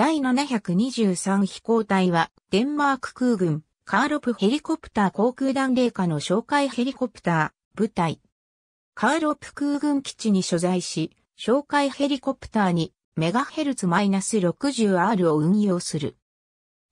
第723飛行隊は、デンマーク空軍、カーロプヘリコプター航空団霊下の哨戒ヘリコプター、部隊。カーロプ空軍基地に所在し、哨戒ヘリコプターに、メガヘルツ -60R を運用する。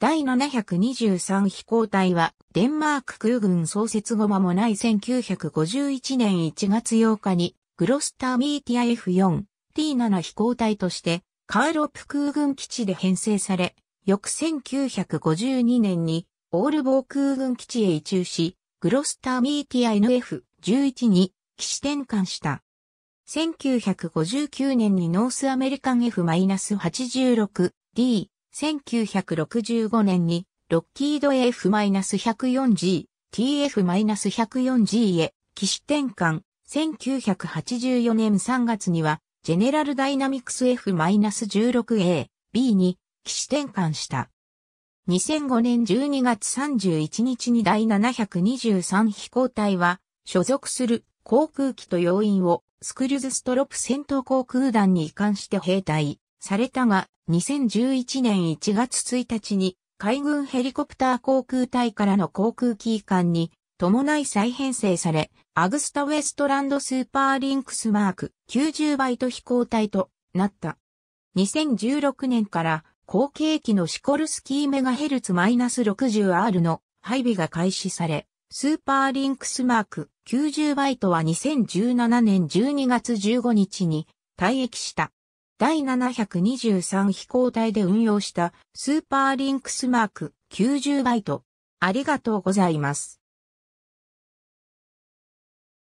第723飛行隊は、デンマーク空軍創設後間もない1951年1月8日に、グロスターミーティア F4、T7 飛行隊として、カーロプ空軍基地で編成され、翌1952年にオールボー空軍基地へ移駐し、グロスターミーティア NF11 に基地転換した。1959年にノースアメリカン F-86D、1965年にロッキード F-104G、TF-104G へ基地転換、1984年3月にはジェネラルダイナミクス F-16A、B に機種転換した。2005年12月31日に第723飛行隊は、所属する航空機と要員をスクルズストロップ戦闘航空団に移管して兵隊されたが、2011年1月1日に海軍ヘリコプター航空隊からの航空機移管に伴い再編成され、アグスタウェストランドスーパーリンクスマーク90イト飛行体となった。2016年から後継機のシコルスキーメガヘルツ -60R の配備が開始され、スーパーリンクスマーク90バイトは2017年12月15日に退役した。第723飛行隊で運用したスーパーリンクスマーク90バイト。ありがとうございます。